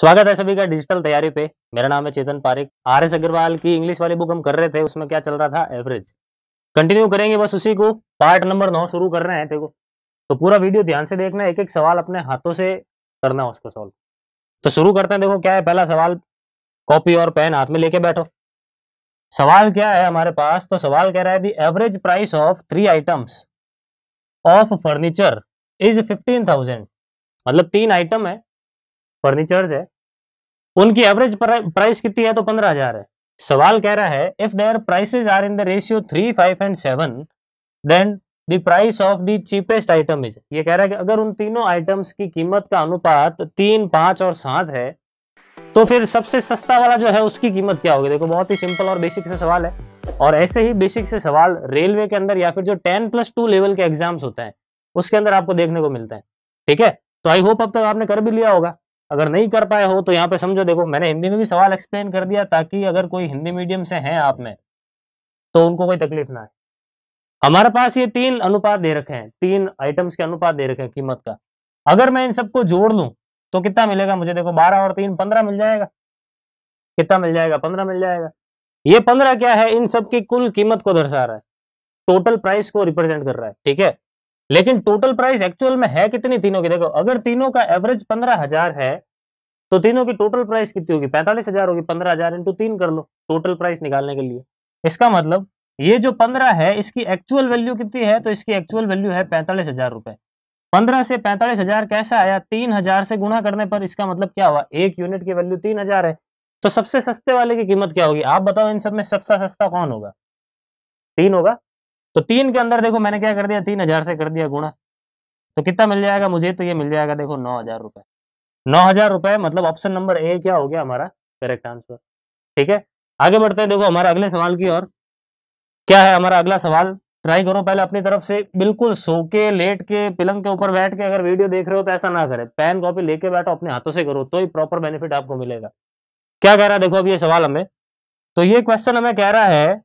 स्वागत है सभी का डिजिटल तैयारी पे मेरा नाम है चेतन पारिक आर एस अग्रवाल की इंग्लिश वाली बुक हम कर रहे थे उसमें क्या चल रहा था एवरेज कंटिन्यू करेंगे बस उसी को पार्ट नंबर नौ शुरू कर रहे हैं देखो तो पूरा वीडियो ध्यान से देखना एक एक सवाल अपने हाथों से करना है उसको सॉल्व तो शुरू करते हैं देखो क्या है पहला सवाल कॉपी और पेन हाथ में लेके बैठो सवाल क्या है हमारे पास तो सवाल कह रहा है the average price of three items of furniture is fifteen thousand मतलब तीन आइटम है फर्नीचर्स है उनकी एवरेज प्राइस कितनी है तो पंद्रह हजार है सवाल कह रहा है if their prices are in the ratio three five and seven then the price of the cheapest item is ये कह रहा है कि अगर उन तीनों आइटम्स की कीमत का अनुपात तीन पांच और सात है तो फिर सबसे सस्ता वाला जो है उसकी कीमत क्या होगी देखो बहुत ही सिंपल और बेसिक से सवाल है और ऐसे ही बेसिक से सवाल रेलवे के अंदर या फिर जो टेन प्लस टू लेवल के एग्जाम्स होते हैं उसके अंदर आपको देखने को मिलते हैं ठीक है तो आई होप अब तक आपने कर भी लिया होगा अगर नहीं कर पाए हो तो यहाँ पे समझो देखो मैंने हिंदी में भी सवाल एक्सप्लेन कर दिया ताकि अगर कोई हिंदी मीडियम से हैं आप में तो उनको कोई तकलीफ ना आए हमारे पास ये तीन अनुपात दे रखे हैं तीन आइटम्स के अनुपात दे रखे हैं कीमत का अगर मैं इन सबको जोड़ लूँ तो कितना मिलेगा मुझे देखो बारह और तीन पंद्रह मिल जाएगा कितना मिल जाएगा पंद्रह मिल जाएगा ये पंद्रह क्या है इन सबकी कुल कीमत को दर्शा रहा है टोटल प्राइस को रिप्रेजेंट कर रहा है ठीक है लेकिन टोटल प्राइस एक्चुअल में है कितनी तीनों की देखो अगर तीनों का एवरेज पंद्रह हजार है तो तीनों की टोटल प्राइस कितनी होगी पैंतालीस हजार होगी पंद्रह हजार इंटू तीन कर लो टोटल प्राइस निकालने के लिए इसका मतलब ये जो पंद्रह है इसकी एक्चुअल वैल्यू कितनी है तो इसकी एक्चुअल वैल्यू है पैंतालीस हजार रुपए पंद्रह से पैंतालीस हजार कैसा आया तीन हजार से गुणा करने पर इसका मतलब क्या हुआ एक यूनिट की वैल्यू तीन हजार है तो सबसे सस्ते वाले की कीमत क्या होगी आप बताओ इन सब में सबसे सस्ता कौन होगा तीन होगा तो तीन के अंदर देखो मैंने क्या कर दिया तीन हजार से कर दिया गुणा तो कितना मिल जाएगा मुझे तो ये मिल जाएगा देखो नौ हजार रुपए नौ हजार रुपए मतलब ऑप्शन नंबर ए क्या हो गया हमारा करेक्ट आंसर ठीक है आगे बढ़ते हैं देखो हमारे अगले सवाल की और क्या है हमारा अगला सवाल ट्राई करो पहले अपनी तरफ से बिल्कुल सो के लेट के पिलंग के ऊपर बैठ के अगर वीडियो देख रहे हो तो ऐसा ना करे पेन कॉपी लेके बैठो अपने हाथों से करो तो ही प्रॉपर बेनिफिट आपको मिलेगा क्या कह रहा है देखो अब ये सवाल हमें तो ये क्वेश्चन हमें कह रहा है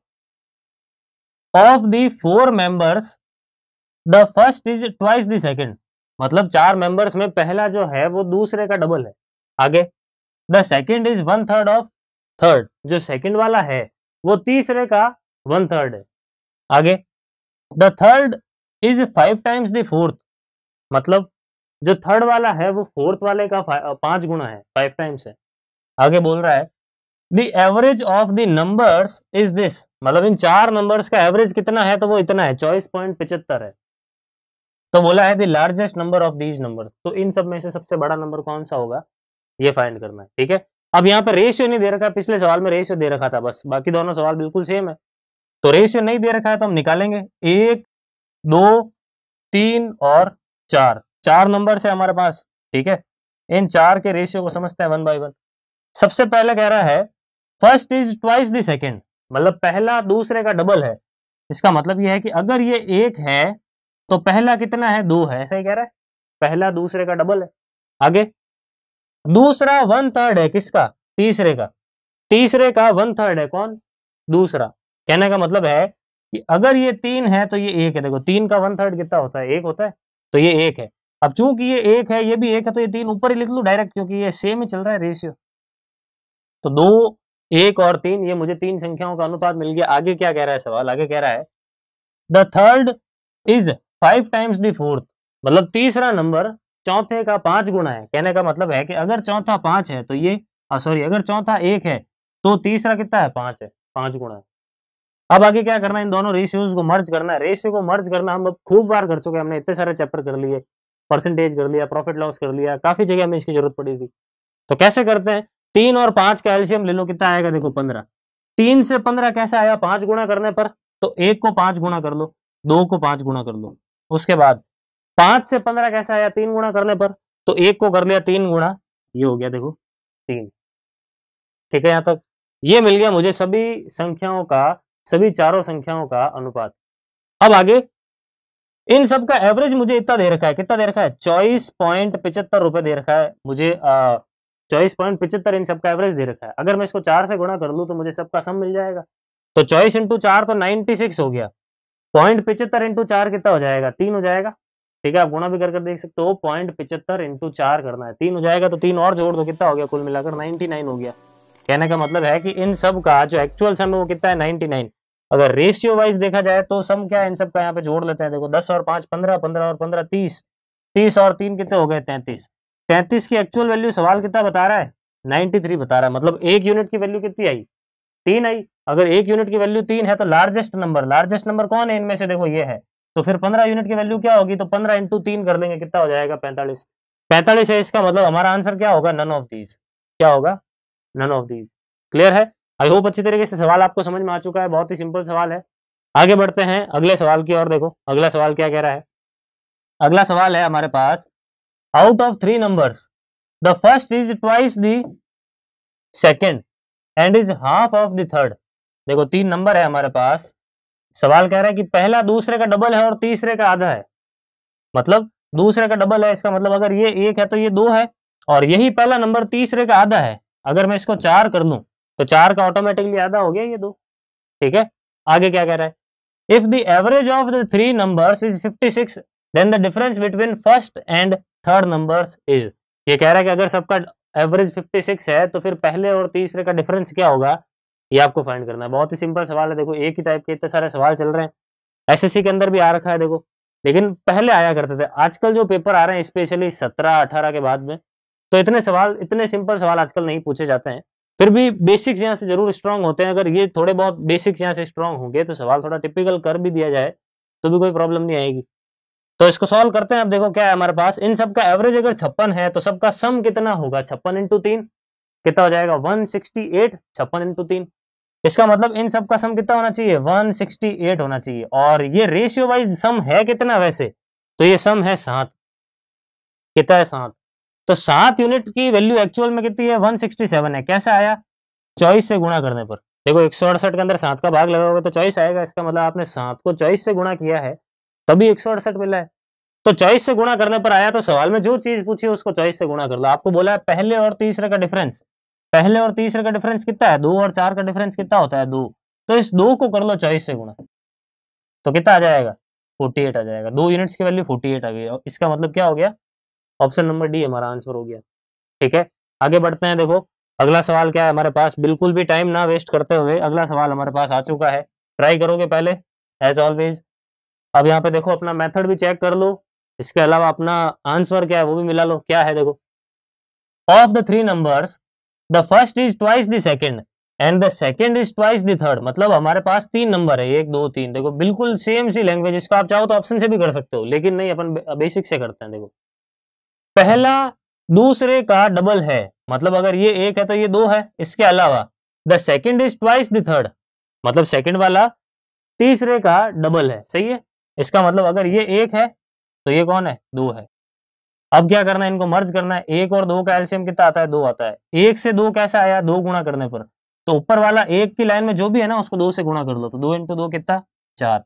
of the four members the first is twice the second मतलब चार मेंबर्स में पहला जो है वो दूसरे का डबल है आगे the second is one third of third जो सेकंड वाला है वो तीसरे का वन थर्ड है आगे the third is five times the fourth मतलब जो थर्ड वाला है वो फोर्थ वाले का पांच गुना है फाइव टाइम्स है आगे बोल रहा है the average of the numbers is this मतलब इन चार नंबर्स का एवरेज कितना है तो वो इतना है चौबीस पॉइंट पिचहत्तर है तो बोला है the largest number of these number तो इन सब में से सबसे बड़ा नंबर कौन सा होगा ये फाइंड करना है ठीक है अब यहाँ पे रेशियो नहीं दे रखा पिछले सवाल में रेशियो दे रखा था बस बाकी दोनों सवाल बिल्कुल सेम है तो रेशियो नहीं दे रखा है तो हम निकालेंगे एक दो तीन और चार चार नंबर है हमारे पास ठीक है इन चार के रेशियो को समझते हैं वन बाई वन सबसे पहले कह रहा है first is twice the second मतलब पहला दूसरे का डबल है इसका मतलब यह है कि अगर ये एक है तो पहला कितना है दो है ऐसा ही कह रहा है पहला दूसरे का डबल है आगे दूसरा वन थर्ड है किसका तीसरे का तीसरे का वन थर्ड है कौन दूसरा कहने का मतलब है कि अगर ये तीन है तो ये एक है देखो तीन का वन थर्ड कितना होता है एक होता है तो ये एक है अब चूंकि ये एक है ये भी एक है तो ये तीन ऊपर ही लिख लू डायरेक्ट क्योंकि ये सेम ही चल रहा है रेशियो तो दो एक और तीन ये मुझे तीन संख्याओं का अनुपात मिल गया आगे क्या कह रहा है सवाल आगे कह रहा है the third is five times the fourth मतलब तीसरा नंबर चौथे का पांच गुना है कहने का मतलब है कि अगर चौथा पांच है तो ये सॉरी हाँ, अगर चौथा एक है तो तीसरा कितना है पांच है पांच गुना है अब आगे क्या करना है इन दोनों रेशियोज को मर्ज करना है रेशियो को मर्ज करना हम अब खूब बार कर चुके हैं हमने इतने सारे चैप्टर कर लिए परसेंटेज कर लिया प्रॉफिट लॉस कर लिया काफी जगह हमें इसकी जरूरत पड़ी थी तो कैसे करते हैं तीन और पांच कैल्शियम ले लो कितना आएगा देखो पंद्रह तीन से पंद्रह कैसे आया पांच गुणा करने पर तो एक को पांच गुणा कर लो दो को पांच गुणा कर लो उसके बाद पांच से पंद्रह कैसे आया तीन गुणा करने पर तो एक को कर लिया तीन गुणा ये हो गया देखो तीन ठीक है यहाँ तक ये मिल गया मुझे सभी संख्याओं का सभी चारों संख्याओं का अनुपात अब आगे इन सब का एवरेज मुझे इतना दे रखा है कितना दे रखा है चौबीस पॉइंट पिचहत्तर रुपए दे रखा है मुझे आ, चौबीस पॉइंट पिछहत्तर इन सबका एवरेज दे रखा है अगर मैं इसको चार से गुणा कर लूँ तो मुझे सबका सम मिल जाएगा तो चौबीस इंटू चार तो नाइन्टी सिक्स हो गया पॉइंट पिचहत्तर इंटू चार कितना हो जाएगा तीन हो जाएगा ठीक है आप गुणा भी कर कर देख सकते हो पॉइंट पिचहत्तर इंटू चार करना है तीन हो जाएगा तो तीन और जोड़ दो कितना हो गया कुल मिलाकर नाइन्टी नाइन हो गया कहने का मतलब है कि इन सब का जो एक्चुअल सम है वो कितना है नाइन्टी नाइन अगर रेशियो वाइज देखा जाए तो सम क्या है इन सब का यहाँ पे जोड़ लेते हैं देखो दस और पाँच पंद्रह पंद्रह और पंद्रह तीस तीस और तीन कितने हो गए तैंतीस तैतीस की एक्चुअल वैल्यू सवाल कितना बता रहा है नाइनटी थ्री बता रहा है मतलब एक यूनिट की वैल्यू कितनी आई तीन आई अगर एक यूनिट की वैल्यू तीन है तो लार्जेस्ट नंबर लार्जेस्ट नंबर कौन है इनमें से देखो ये है तो फिर पंद्रह यूनिट की वैल्यू क्या होगी तो पंद्रह इंटू तीन कर लेंगे कितना हो जाएगा पैंतालीस पैंतालीस है इसका मतलब हमारा आंसर क्या होगा नन ऑफ दीज क्या होगा नन ऑफ दीज क्लियर है आई होप अच्छी तरीके से सवाल आपको समझ में आ चुका है बहुत ही सिंपल सवाल है आगे बढ़ते हैं अगले सवाल की ओर देखो अगला सवाल क्या कह रहा है अगला सवाल है हमारे पास out of three numbers. The first is twice the second and is half of the third. देखो तीन नंबर है हमारे पास सवाल कह रहा है कि पहला दूसरे का डबल है और तीसरे का आधा है मतलब दूसरे का डबल है इसका मतलब अगर ये एक है तो ये दो है और यही पहला नंबर तीसरे का आधा है अगर मैं इसको चार कर लू तो चार का ऑटोमेटिकली आधा हो गया ये दो ठीक है आगे क्या कह रहा है if the average of the three numbers is 56 then the difference between first and third number is ये कह रहा है कि अगर सबका एवरेज 56 है तो फिर पहले और तीसरे का डिफरेंस क्या होगा ये आपको फाइंड करना है बहुत ही सिंपल सवाल है देखो एक ही टाइप के इतने सारे सवाल चल रहे हैं एसएससी के अंदर भी आ रखा है देखो लेकिन पहले आया करते थे आजकल जो पेपर आ रहे हैं स्पेशली सत्रह अठारह के बाद में तो इतने सवाल इतने सिंपल सवाल आजकल नहीं पूछे जाते हैं फिर भी बेसिक्स यहाँ से जरूर स्ट्रांग होते हैं अगर ये थोड़े बहुत बेसिक्स यहाँ से स्ट्रांग होंगे तो सवाल थोड़ा टिपिकल कर भी दिया जाए तो भी कोई प्रॉब्लम नहीं आएगी तो इसको सॉल्व करते हैं अब देखो क्या है हमारे पास इन सब का एवरेज अगर छप्पन है तो सबका सम कितना होगा छप्पन इंटू तीन कितना हो जाएगा वन सिक्सटी एट छप्पन इंटू तीन इसका मतलब इन सब का सम कितना होना चाहिए वन सिक्सटी एट होना चाहिए और ये रेशियो वाइज सम है कितना वैसे तो ये सम है सात कितना है सात तो सात यूनिट की वैल्यू एक्चुअल में कितनी है वन सिक्सटी सेवन है कैसे आया चौबीस से गुणा करने पर देखो एक सौ अड़सठ के अंदर सात का भाग लगा होगा तो चौबीस आएगा इसका मतलब आपने सात को चौबीस से गुणा किया है तभी एक मिला है तो चॉइस से गुणा करने पर आया तो सवाल में जो चीज पूछी उसको चॉइस से गुणा कर लो आपको बोला है पहले और तीसरे का डिफरेंस पहले और तीसरे का डिफरेंस कितना है दो और चार का डिफरेंस कितना होता है दो तो इस दो को कर लो चॉइस से गुणा तो कितना आ जाएगा 48 आ जाएगा दो यूनिट्स की वैल्यू 48 आ गई इसका मतलब क्या हो गया ऑप्शन नंबर डी हमारा आंसर हो गया ठीक है आगे बढ़ते हैं देखो अगला सवाल क्या है हमारे पास बिल्कुल भी टाइम ना वेस्ट करते हुए अगला सवाल हमारे पास आ चुका है ट्राई करोगे पहले एज ऑलवेज अब यहाँ पे देखो अपना मेथड भी चेक कर लो इसके अलावा अपना आंसर क्या है वो भी मिला लो क्या है देखो of the three numbers the first is twice the second and the second is twice the third मतलब हमारे पास तीन नंबर है एक दो तीन देखो बिल्कुल सेम सी लैंग्वेज इसको आप चाहो तो ऑप्शन से भी कर सकते हो लेकिन नहीं अपन बेसिक से करते हैं देखो पहला दूसरे का डबल है मतलब अगर ये एक है तो ये दो है इसके अलावा the second is twice the third मतलब सेकेंड वाला तीसरे का डबल है सही है इसका मतलब अगर ये एक है तो ये कौन है दो है अब क्या करना है इनको मर्ज करना है एक और दो का एल्सियम कितना आता है दो आता है एक से दो कैसे आया दो गुणा करने पर तो ऊपर वाला एक की लाइन में जो भी है ना उसको दो से गुणा कर लो तो दो इंटू दो कितना चार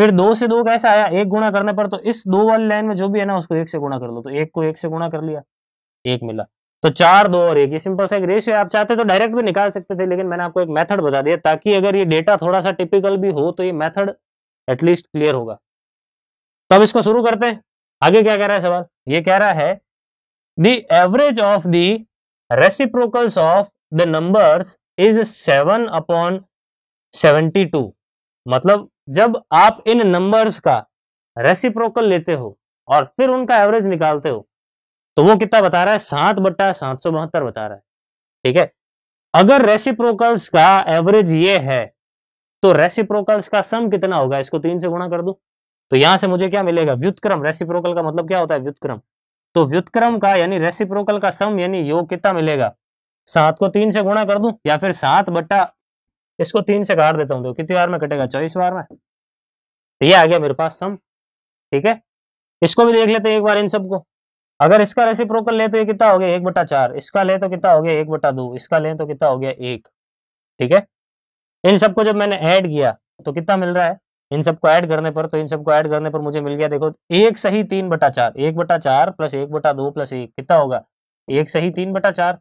फिर दो से दो कैसे आया एक गुणा करने पर तो इस दो वाली लाइन में जो भी है ना उसको एक से गुणा कर लो तो एक को एक से गुणा कर लिया एक मिला तो चार दो और एक ये सिंपल सा एक रेशियो आप चाहते तो डायरेक्ट भी निकाल सकते थे लेकिन मैंने आपको एक मेथड बता दिया ताकि अगर ये डेटा थोड़ा सा टिपिकल भी हो तो ये मेथड एटलीस्ट क्लियर होगा तो हम इसको शुरू करते हैं आगे क्या कह रहा है सवाल ये कह रहा है the average of the reciprocals of the numbers is seven upon seventy two मतलब जब आप इन नंबर्स का रेसिप्रोकल लेते हो और फिर उनका एवरेज निकालते हो तो वो कितना बता रहा है सात बट्टा सात सौ बहत्तर बता रहा है ठीक है अगर रेसिप्रोकल्स का एवरेज ये है तो रेसिप्रोकल्स का सम कितना होगा इसको तीन से गुणा कर दो तो यहां से मुझे क्या मिलेगा व्युतक्रम रेसिप्रोकल का मतलब क्या होता है व्युतक्रम तो व्युतक्रम का यानी रेसिप्रोकल का सम यानी योग कितना मिलेगा सात को तीन से गुणा कर दूं या फिर सात बट्टा इसको तीन से काट देता हूं तो कितनी बार में कटेगा चौबीस बार में तो ये आ गया मेरे पास सम ठीक है इसको भी देख लेते हैं एक बार इन सबको अगर इसका रेसिप्रोकल ले तो ये कितना हो गया एक बट्टा चार इसका ले तो कितना हो गया एक बट्टा दो इसका ले तो कितना हो गया एक ठीक है इन सबको जब मैंने ऐड किया तो कितना मिल रहा है इन सबको ऐड करने पर तो इन सबको ऐड करने पर मुझे मिल गया देखो एक सही तीन बटा चार एक बटा चार प्लस एक बटा दो प्लस एक कितना होगा एक सही तीन बटा चार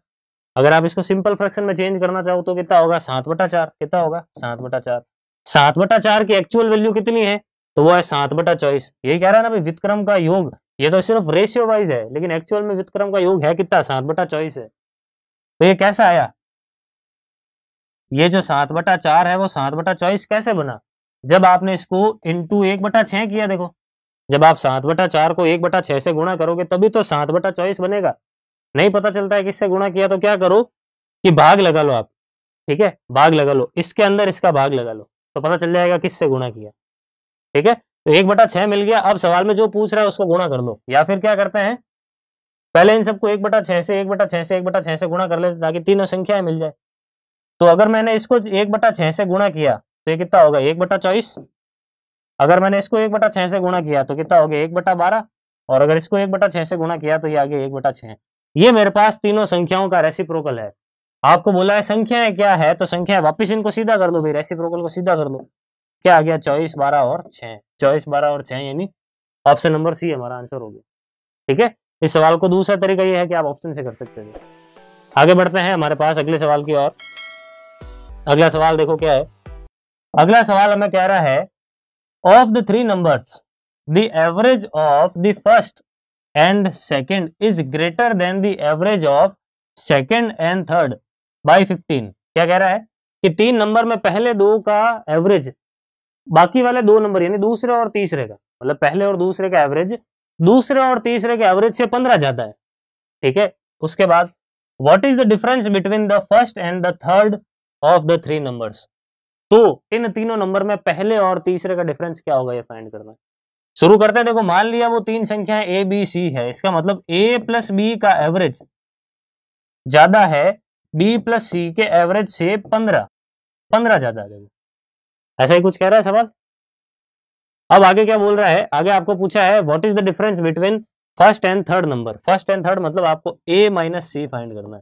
अगर आप इसको सिंपल फ्रैक्शन में चेंज करना चाहो तो कितना होगा सात बटा चार कितना होगा सात बटा चार सात बटा चार की एक्चुअल वैल्यू कितनी है तो वो है सात बटा चौबीस यही कह रहा है ना भाई वित्क्रम का योग ये तो सिर्फ रेशियो वाइज है लेकिन एक्चुअल में वित्क्रम का योग है कितना सात बटा चौबीस है तो ये कैसा आया ये जो सात बटा चार है वो सात बटा चौबीस कैसे बना जब आपने इसको इंटू एक बटा छह किया देखो जब आप सात बटा चार को एक बटा छह से गुणा करोगे तभी तो सात बटा चौबीस बनेगा नहीं पता चलता है किससे गुणा किया तो क्या करो कि भाग लगा लो आप ठीक है भाग लगा लो इसके अंदर इसका भाग लगा लो तो पता चल जाएगा किससे गुणा किया ठीक है तो एक बटा छह मिल गया अब सवाल में जो पूछ रहा है उसको गुणा कर लो या फिर क्या करते हैं पहले इन सबको एक बटा छह से एक बटा छह से एक बटा छह से गुणा कर लेते ताकि तीनों संख्याएं मिल जाए तो अगर मैंने इसको एक बटा छह से गुणा किया तो ये कितना होगा एक बटा चौबीस अगर मैंने इसको एक बटा छः से गुणा किया तो कितना हो गया एक बटा बारह और अगर इसको एक बटा छः से गुणा किया तो ये आगे एक बटा छः ये मेरे पास तीनों संख्याओं का रेसिप्रोकल है आपको बोला है संख्याएं क्या है तो संख्या वापिस इनको सीधा कर लो भाई रेसिप्रोकल को सीधा कर लो क्या आ गया चौबीस बारह और छः चौबीस बारह और छः यानी ऑप्शन नंबर सी हमारा आंसर हो गया ठीक है इस सवाल को दूसरा तरीका यह है कि आप ऑप्शन से कर सकते हैं आगे बढ़ते हैं हमारे पास अगले सवाल की और अगला सवाल देखो क्या है अगला सवाल हमें कह रहा है of the three numbers the average of the first and second is greater than the average of second and third by 15 क्या कह रहा है कि तीन नंबर में पहले दो का एवरेज बाकी वाले दो नंबर यानी दूसरे और तीसरे का मतलब पहले और दूसरे का एवरेज दूसरे और तीसरे के एवरेज से पंद्रह ज्यादा है ठीक है उसके बाद what is the difference between the first and the third of the three numbers तो इन तीनों नंबर में पहले और तीसरे का डिफरेंस क्या होगा ये फाइंड करना शुरू करते हैं देखो मान लिया वो तीन संख्याएं ए बी सी है इसका मतलब ए प्लस बी का एवरेज ज्यादा है बी प्लस सी के एवरेज से पंद्रह पंद्रह ज्यादा है देखो ऐसा ही कुछ कह रहा है सवाल अब आगे क्या बोल रहा है आगे आपको पूछा है what is the difference between first and third number first and third मतलब आपको ए माइनस सी फाइंड करना है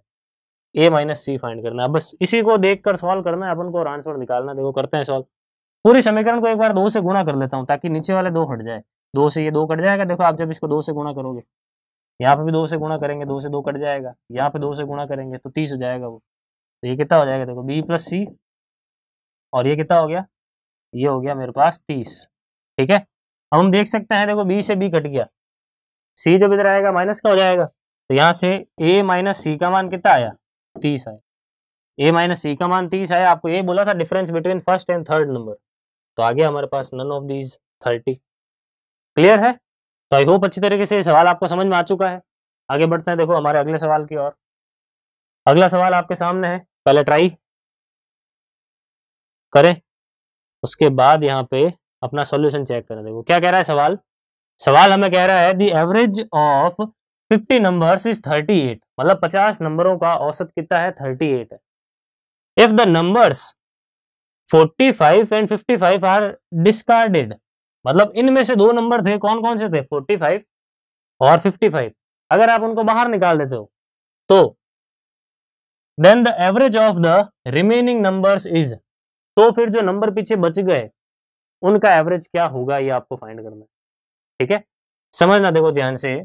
ए माइनस सी फाइंड करना है बस इसी को देख कर सॉल्व करना है अपन को और आंसर निकालना देखो करते हैं सॉल्व पूरी समीकरण को एक बार दो से गुणा कर लेता हूँ ताकि नीचे वाले दो हट जाए दो से ये दो कट जाएगा देखो आप जब इसको दो से गुणा करोगे यहाँ पे भी दो से गुणा करेंगे दो से दो कट जाएगा यहाँ पे दो से गुणा करेंगे तो तीस हो जाएगा वो तो ये कितना हो जाएगा देखो बी प्लस सी और ये कितना हो गया ये हो गया मेरे पास तीस ठीक है अब हम देख सकते हैं देखो बी से बी कट गया सी जब इधर आएगा माइनस का हो जाएगा तो यहाँ से ए माइनस सी का मान कितना आया तीस आए ए माइनस सी का मान तीस आया आपको ये बोला था difference between first and third number तो आ गया हमारे पास none of these thirty clear है तो आई होप अच्छी तरीके से सवाल आपको समझ में आ चुका है आगे बढ़ते हैं देखो हमारे अगले सवाल की ओर अगला सवाल आपके सामने है पहले ट्राई करें उसके बाद यहाँ पे अपना सॉल्यूशन चेक करें देखो क्या कह रहा है सवाल सवाल हमें कह रहा है the average of fifty numbers is thirty eight मतलब पचास नंबरों का औसत कितना है थर्टी एट है if the numbers forty five and fifty five are discarded मतलब इनमें से दो नंबर थे कौन कौन से थे फोर्टी फाइव और फिफ्टी फाइव अगर आप उनको बाहर निकाल देते हो तो then the average of the remaining numbers is तो फिर जो नंबर पीछे बच गए उनका एवरेज क्या होगा ये आपको फाइंड करना ठीक है समझना देखो ध्यान से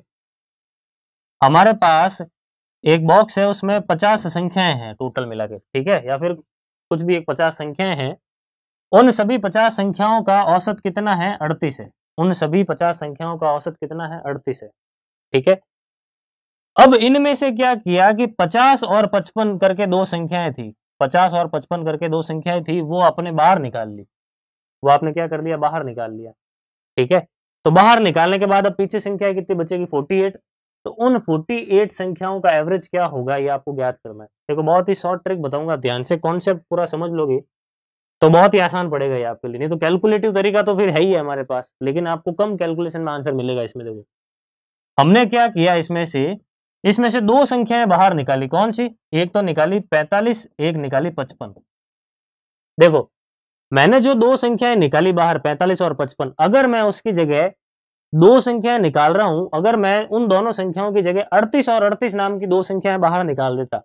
हमारे पास एक बॉक्स है उसमें पचास संख्याएं हैं टोटल मिला के ठीक है या फिर कुछ भी एक पचास संख्याएं हैं उन सभी पचास संख्याओं का औसत कितना है अड़तीस है उन सभी पचास संख्याओं का औसत कितना है अड़तीस है ठीक है अब इनमें से क्या किया कि पचास और पचपन करके दो संख्याएं थी पचास और पचपन करके दो संख्याएं थी वो आपने बाहर निकाल ली वो आपने क्या कर लिया बाहर निकाल लिया ठीक है तो बाहर निकालने के बाद अब पीछे संख्या कितनी बचेगी फोर्टी एट तो उन 48 संख्याओं का एवरेज क्या होगा ये आपको ज्ञात करना है देखो बहुत ही शॉर्ट ट्रिक बताऊंगा ध्यान से कॉन्सेप्ट पूरा समझ लोगे तो बहुत ही आसान पड़ेगा ये आपके लिए नहीं तो कैलकुलेटिव तरीका तो फिर है ही है हमारे पास लेकिन आपको कम कैलकुलेशन में आंसर मिलेगा इसमें देखो हमने क्या किया इसमें से इसमें से दो संख्याएं बाहर निकाली कौन सी एक तो निकाली पैंतालीस एक निकाली पचपन देखो मैंने जो दो संख्याएं निकाली बाहर पैंतालीस और पचपन अगर मैं उसकी जगह दो संख्याएं निकाल रहा हूं अगर मैं उन दोनों संख्याओं की जगह अड़तीस और अड़तीस नाम की दो संख्याएं बाहर निकाल देता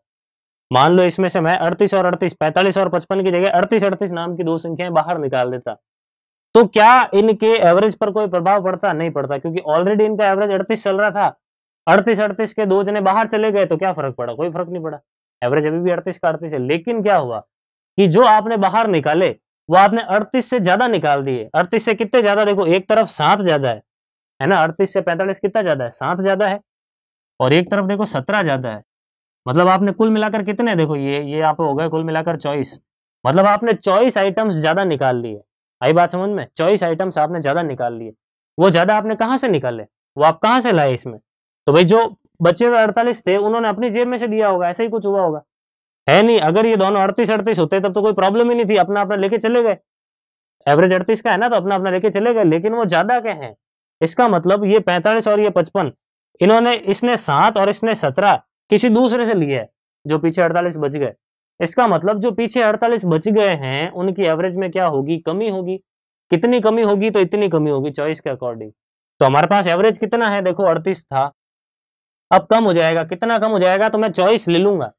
मान लो इसमें से मैं अड़तीस और अड़तीस पैंतालीस और पचपन की जगह अड़तीस अड़तीस नाम की दो संख्याएं बाहर निकाल देता तो क्या इनके एवरेज पर कोई प्रभाव पड़ता नहीं पड़ता क्योंकि ऑलरेडी इनका एवरेज अड़तीस चल रहा था अड़तीस अड़तीस के दो जने बाहर चले गए तो क्या फर्क पड़ा कोई फर्क नहीं पड़ा एवरेज अभी भी अड़तीस का अड़तीस है लेकिन क्या हुआ कि जो आपने बाहर निकाले वो आपने अड़तीस से ज्यादा निकाल दिए अड़तीस से कितने ज्यादा देखो एक तरफ सात ज्यादा है है ना अड़तीस से पैंतालीस कितना ज़्यादा है सात ज़्यादा है और एक तरफ देखो सत्रह ज़्यादा है मतलब आपने कुल मिलाकर कितने देखो ये ये आप हो गए कुल मिलाकर चौबीस मतलब आपने चॉइस आइटम्स ज़्यादा निकाल लिए आई बात समझ में चौबीस आइटम्स आपने ज़्यादा निकाल लिए वो ज़्यादा आपने कहाँ से निकाले वो आप कहाँ से लाए इसमें तो भाई जो बच्चे हुए अड़तालीस थे उन्होंने अपनी जेब में से दिया होगा ऐसा ही कुछ हुआ होगा है नहीं अगर ये दोनों अड़तीस अड़तीस होते तब तो कोई प्रॉब्लम ही नहीं थी अपना अपना लेके चले गए एवरेज अड़तीस का है ना तो अपना अपना लेके चले गए लेकिन वो ज्यादा के हैं इसका मतलब ये पैंतालीस और ये पचपन इन्होंने इसने सात और इसने सत्रह किसी दूसरे से लिए है जो पीछे अड़तालीस बच गए इसका मतलब जो पीछे अड़तालीस बच गए हैं उनकी एवरेज में क्या होगी कमी होगी कितनी कमी होगी तो इतनी कमी होगी चॉइस के अकॉर्डिंग तो हमारे पास एवरेज कितना है देखो अड़तीस था अब कम हो जाएगा कितना कम हो जाएगा तो मैं चॉइस ले लूंगा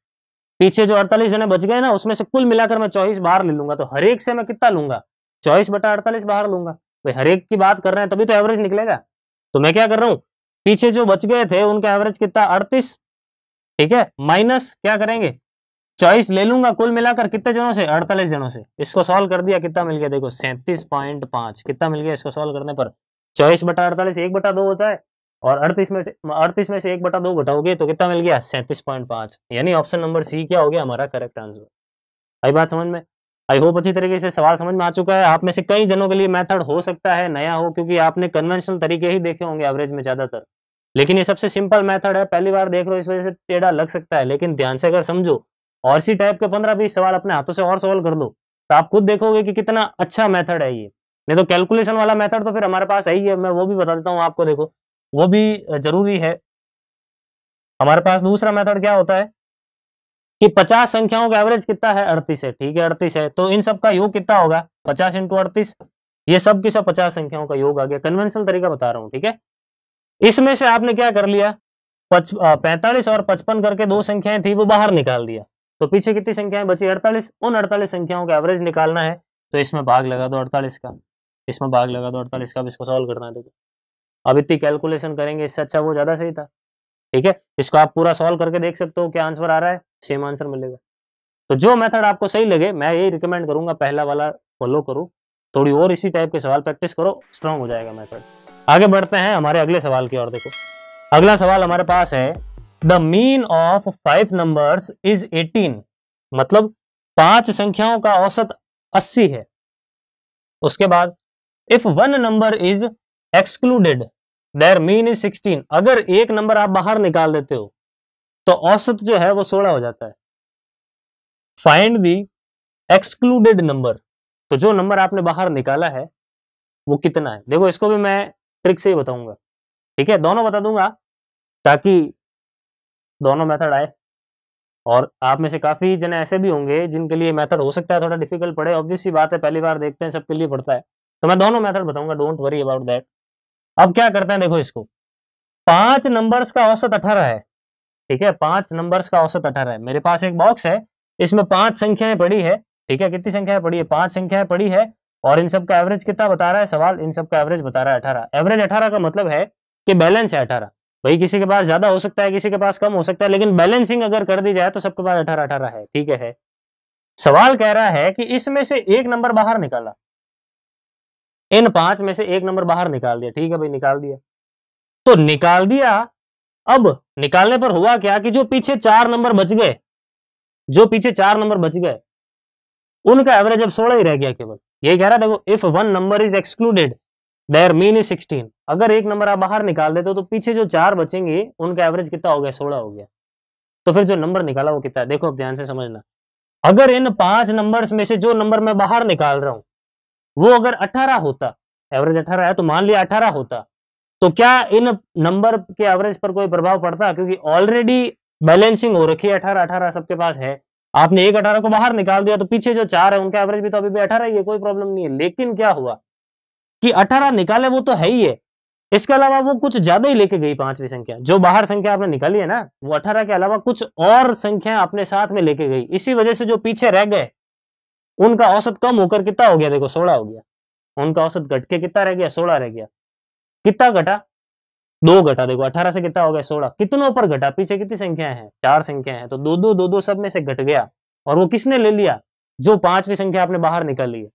पीछे जो अड़तालीस जने बच गए ना उसमें से कुल मिलाकर मैं चॉइस बाहर ले लूंगा तो हर एक से मैं कितना लूंगा चॉइस बटा अड़तालीस बाहर लूंगा भाई हर एक की बात कर रहे हैं तभी तो एवरेज निकलेगा तो मैं क्या कर रहा हूँ पीछे जो बच गए थे उनका एवरेज कितना अड़तीस ठीक है माइनस क्या करेंगे चॉइस ले लूंगा कुल मिलाकर कितने जनों से अड़तालीस जनों से इसको सॉल्व कर दिया कितना मिल गया देखो सैंतीस पॉइंट पांच कितना मिल गया इसको सॉल्व करने पर चौबीस बटा अड़तालीस एक बटा दो होता है और अड़तीस में अड़तीस में से एक बटा दो घटाओगे तो कितना मिल गया सैंतीस पॉइंट पांच यानी ऑप्शन नंबर सी क्या हो गया हमारा करेक्ट आंसर आई बात समझ में आई होप अच्छी तरीके से सवाल समझ में आ चुका है आप में से कई जनों के लिए मेथड हो सकता है नया हो क्योंकि आपने कन्वेंशनल तरीके ही देखे होंगे एवरेज में ज्यादातर लेकिन ये सबसे सिंपल मेथड है पहली बार देख रहे हो इस वजह से टेढ़ा लग सकता है लेकिन ध्यान से अगर समझो और इसी टाइप के पंद्रह बीस सवाल अपने हाथों से और सॉल्व कर दो तो आप खुद देखोगे कि कितना अच्छा मेथड है ये नहीं तो कैलकुलेशन वाला मेथड तो फिर हमारे पास है ही है मैं वो भी बता देता हूँ आपको देखो वो भी जरूरी है हमारे पास दूसरा मेथड क्या होता है कि 50 संख्याओं का एवरेज कितना है 38 है ठीक है 38 है तो इन सब का योग कितना होगा 50 इंटू अड़तीस ये सब की सब 50 संख्याओं का योग आ गया कन्वेंशनल तरीका बता रहा हूं ठीक है इसमें से आपने क्या कर लिया पच पैंतालीस और पचपन करके दो संख्याएं थी वो बाहर निकाल दिया तो पीछे कितनी संख्याएं बची अड़तालीस उन अड़तालीस संख्याओं का एवरेज निकालना है तो इसमें भाग लगा दो अड़तालीस का इसमें भाग लगा दो अड़तालीस का अब इसको सॉल्व करना है देखो अब इतनी कैलकुलेशन करेंगे इससे अच्छा वो ज़्यादा सही था ठीक है इसको आप पूरा सॉल्व करके देख सकते हो क्या आंसर आ रहा है सेम आंसर मिलेगा तो जो मेथड आपको सही लगे मैं यही रिकमेंड करूंगा पहला वाला फॉलो करो थोड़ी और इसी टाइप के सवाल प्रैक्टिस करो स्ट्रांग हो जाएगा मेथड आगे बढ़ते हैं हमारे अगले सवाल की ओर देखो अगला सवाल हमारे पास है the mean of five numbers is eighteen मतलब पांच संख्याओं का औसत अस्सी है उसके बाद if one number is excluded there mean is sixteen अगर एक नंबर आप बाहर निकाल देते हो तो औसत जो है वो सोलह हो जाता है फाइंड दी एक्सक्लूडेड नंबर तो जो नंबर आपने बाहर निकाला है वो कितना है देखो इसको भी मैं ट्रिक से ही बताऊंगा ठीक है दोनों बता दूंगा ताकि दोनों मेथड आए और आप में से काफ़ी जने ऐसे भी होंगे जिनके लिए मेथड हो सकता है थोड़ा डिफिकल्ट पड़े ऑब्वियसली बात है पहली बार देखते हैं सबके लिए पड़ता है तो मैं दोनों मेथड बताऊंगा डोंट वरी अबाउट दैट अब क्या करते हैं देखो इसको पांच नंबर्स का औसत अठारह है ठीक है पांच नंबर्स का औसत अठारह है मेरे पास एक बॉक्स है इसमें पांच संख्याएं पड़ी है ठीक है कितनी संख्याएं पड़ी है पांच संख्याएं पड़ी है और इन सबका एवरेज कितना बता रहा है सवाल इन सबका एवरेज बता रहा है अठारह एवरेज अठारह का मतलब है कि बैलेंस है अठारह भाई किसी के पास ज्यादा हो सकता है किसी के पास कम हो सकता है लेकिन बैलेंसिंग अगर कर दी जाए तो सबके पास अठारह अठारह है ठीक है सवाल कह रहा है कि इसमें से एक नंबर बाहर निकाला इन पांच में से एक नंबर बाहर निकाल दिया ठीक है भाई निकाल दिया तो निकाल दिया अब निकालने पर हुआ क्या कि जो पीछे चार नंबर बच गए जो पीछे चार नंबर बच गए उनका एवरेज अब सोलह ही रह गया केवल यही कह रहा देखो if one number is excluded there mean is sixteen अगर एक नंबर आप बाहर निकाल देते हो तो पीछे जो चार बचेंगे उनका एवरेज कितना हो गया सोलह हो गया तो फिर जो नंबर निकाला वो कितना है देखो अब ध्यान से समझना अगर इन पांच नंबर्स में से जो नंबर मैं बाहर निकाल रहा हूं वो अगर 18 होता एवरेज 18 है तो मान लिया 18 होता तो क्या इन नंबर के एवरेज पर कोई प्रभाव पड़ता क्योंकि ऑलरेडी बैलेंसिंग हो रखी है अठारह अठारह सबके पास है आपने एक अठारह को बाहर निकाल दिया तो पीछे जो चार है उनका एवरेज भी तो अभी भी अठारह ही है कोई प्रॉब्लम नहीं है लेकिन क्या हुआ कि अठारह निकाले वो तो है ही है इसके अलावा वो कुछ ज्यादा ही लेके गई पांचवी संख्या जो बाहर संख्या आपने निकाली है ना वो अठारह के अलावा कुछ और संख्या अपने साथ में लेके गई इसी वजह से जो पीछे रह गए उनका औसत कम होकर कितना हो गया देखो सोलह हो गया उनका औसत घट के कितना रह गया सोलह रह गया कितना घटा दो घटा देखो अठारह से कितना हो गया सोलह कितनों पर घटा पीछे कितनी संख्याएं हैं चार संख्याएं हैं तो दो दो दो दो सब में से घट गया और वो किसने ले लिया जो पांचवी संख्या आपने बाहर निकाल ली है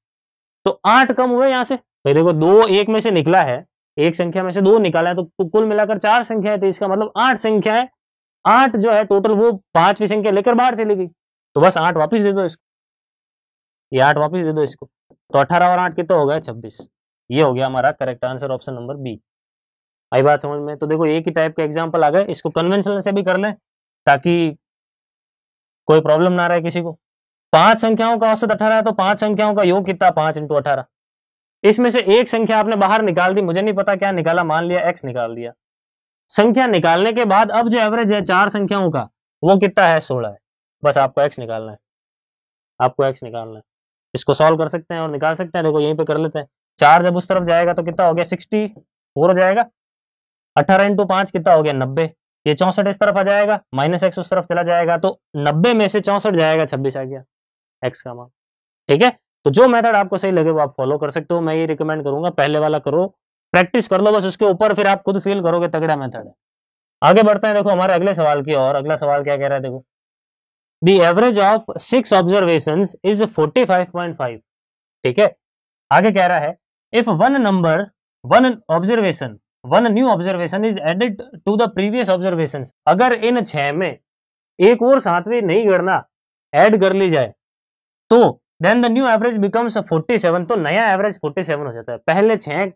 तो आठ कम हुए यहां से भाई देखो दो एक में से निकला है एक संख्या में से दो निकाला है तो कुल मिलाकर चार संख्या है तो इसका मतलब आठ संख्या है आठ जो है टोटल वो पांचवी संख्या लेकर बाहर चली गई तो बस आठ वापिस दे दो इसको ये आठ वापस दे दो इसको तो अठारह और आठ कितना तो हो गया छब्बीस ये हो गया हमारा correct answer option number B आई बात समझ में तो देखो एक ही टाइप का एग्जाम्पल आ गए इसको कन्वेंशनल से भी कर लें ताकि कोई प्रॉब्लम ना रहे किसी को पांच संख्याओं का औसत अठारह तो पांच संख्याओं का योग कितना पांच इंटू अठारह इसमें से एक संख्या आपने बाहर निकाल दी मुझे नहीं पता क्या निकाला मान लिया एक्स निकाल दिया संख्या निकालने के बाद अब जो एवरेज है चार संख्याओं का वो कितना है सोलह है बस आपको एक्स निकालना है आपको एक्स निकालना है इसको सॉल्व कर सकते हैं और निकाल सकते हैं देखो यहीं पे कर लेते हैं चार जब उस तरफ जाएगा तो कितना हो गया सिक्सटी फोर हो जाएगा अठारह इंटू पांच कितना हो गया नब्बे ये चौसठ इस तरफ आ जाएगा माइनस एक्स उस तरफ चला जाएगा तो नब्बे में से चौसठ जाएगा छब्बीस आ गया एक्स का मान ठीक है तो जो मेथड आपको सही लगे वो आप फॉलो कर सकते हो मैं ये रिकमेंड करूंगा पहले वाला करो प्रैक्टिस कर लो बस उसके ऊपर फिर आप खुद फील करोगे तगड़ा मेथड है आगे बढ़ते हैं देखो हमारे अगले सवाल की और अगला सवाल क्या कह रहा है देखो the average of six observation is 45.5 ठीक है आगे कह रहा है if one number one observation one new observation is added to the previous observation अगर इन छह में एक और सातवीं नहीं गणना एड कर ली जाए तो then the new average becomes 47 तो नया एवरेज 47 हो जाता है पहले छह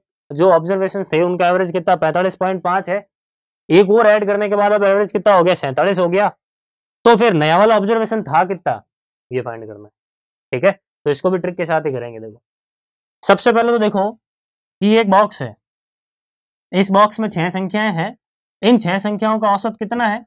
जो ऑब्जर्वेशन थे उनका एवरेज कितना पैंतालीस पॉइंट पांच है एक और ऐड करने के बाद अब एवरेज कितना हो गया सैंतालीस हो गया तो फिर नया वाला ऑब्जर्वेशन था कितना ये फाइंड करना है ठीक है तो इसको भी ट्रिक के साथ ही करेंगे देखो सबसे पहले तो देखो कि एक बॉक्स है इस बॉक्स में छह संख्याएं हैं इन छह संख्याओं का औसत कितना है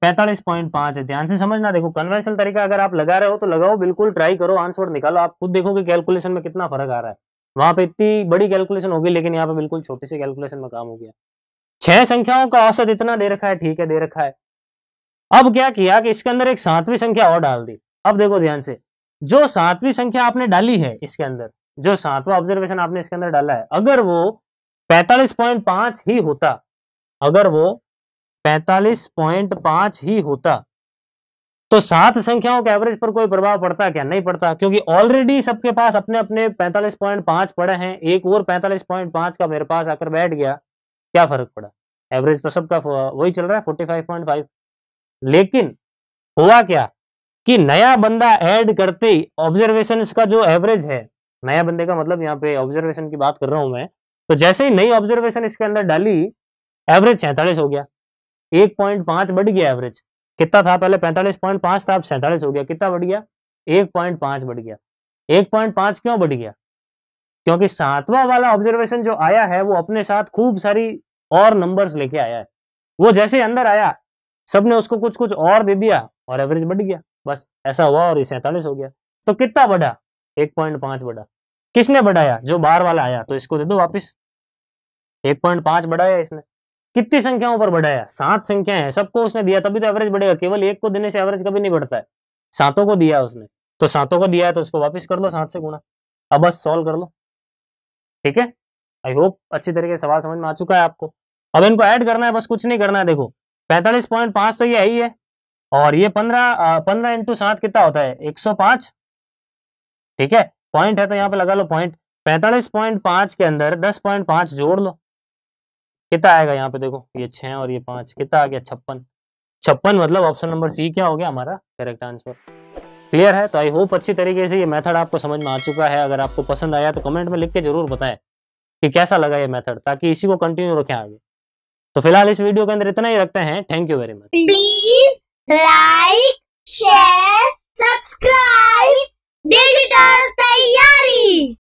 पैंतालीस पॉइंट पांच है ध्यान से समझना देखो कन्वेंशनल तरीका अगर आप लगा रहे हो तो लगाओ बिल्कुल ट्राई करो आंसर निकालो आप खुद देखोगे कैलकुलेशन में कितना फर्क आ रहा है वहां पे इतनी बड़ी कैलकुलेशन होगी लेकिन यहाँ पे बिल्कुल छोटी सी कैलकुलेशन में काम हो गया छह संख्याओं का औसत इतना दे रखा है ठीक है दे रखा है अब क्या किया कि इसके अंदर एक सातवीं संख्या और डाल दी अब देखो ध्यान से जो सातवीं संख्या आपने डाली है इसके अंदर जो सातवां ऑब्जर्वेशन आपने इसके अंदर डाला है अगर वो 45.5 ही होता अगर वो 45.5 ही होता तो सात संख्याओं के एवरेज पर कोई प्रभाव पड़ता क्या नहीं पड़ता क्योंकि ऑलरेडी सबके पास अपने अपने 45.5 पड़े हैं एक और 45.5 का मेरे पास आकर बैठ गया क्या फर्क पड़ा एवरेज तो सबका वही चल रहा है फाइव लेकिन हुआ क्या कि नया बंदा ऐड करते ही ऑब्जर्वेशन का जो एवरेज है नया बंदे का मतलब यहाँ पे ऑब्जर्वेशन की बात कर रहा हूं मैं तो जैसे ही नई ऑब्जर्वेशन इसके अंदर डाली एवरेज सैंतालीस हो गया एक पॉइंट पांच बढ़ गया एवरेज कितना था पहले पैंतालीस पॉइंट पांच था अब सैंतालीस हो गया कितना बढ़ गया एक पॉइंट पांच बढ़ गया एक पॉइंट पांच क्यों बढ़ गया क्योंकि सातवां वाला ऑब्जर्वेशन जो आया है वो अपने साथ खूब सारी और नंबर्स लेके आया है वो जैसे अंदर आया सबने उसको कुछ कुछ और दे दिया और एवरेज बढ़ गया बस ऐसा हुआ और सैतालीस हो गया तो कितना बढ़ा एक पॉइंट पांच बढ़ा किसने बढ़ाया जो बाहर वाला आया तो इसको दे दो वापिस एक पॉइंट पांच बढ़ाया इसने कितनी संख्याओं पर बढ़ाया सात संख्या है सबको उसने दिया तभी तो एवरेज बढ़ेगा केवल एक को देने से एवरेज कभी नहीं बढ़ता है सातों को दिया उसने तो सातों को दिया है तो उसको वापिस कर लो सात से गुणा अब बस सॉल्व कर लो ठीक है आई होप अच्छी तरीके से सवाल समझ में आ चुका है आपको अब इनको ऐड करना है बस कुछ नहीं करना है देखो पैंतालीस पॉइंट पांच तो ये है ही है और ये पंद्रह पंद्रह इंटू सात कितना होता है एक सौ पांच ठीक है पॉइंट है तो यहाँ पे लगा लो पॉइंट पैंतालीस पॉइंट पांच के अंदर दस पॉइंट पांच जोड़ लो कितना आएगा यहाँ पे देखो ये छह और ये पांच कितना आ गया छप्पन छप्पन मतलब ऑप्शन नंबर सी क्या हो गया हमारा करेक्ट आंसर क्लियर है तो आई होप अच्छी तरीके से ये मेथड आपको समझ में आ चुका है अगर आपको पसंद आया तो कमेंट में लिख के जरूर बताएं कि कैसा लगा ये मेथड ताकि इसी को कंटिन्यू रखें आगे तो फिलहाल इस वीडियो के अंदर इतना ही रखते हैं thank you very much please like share subscribe digital तैयारी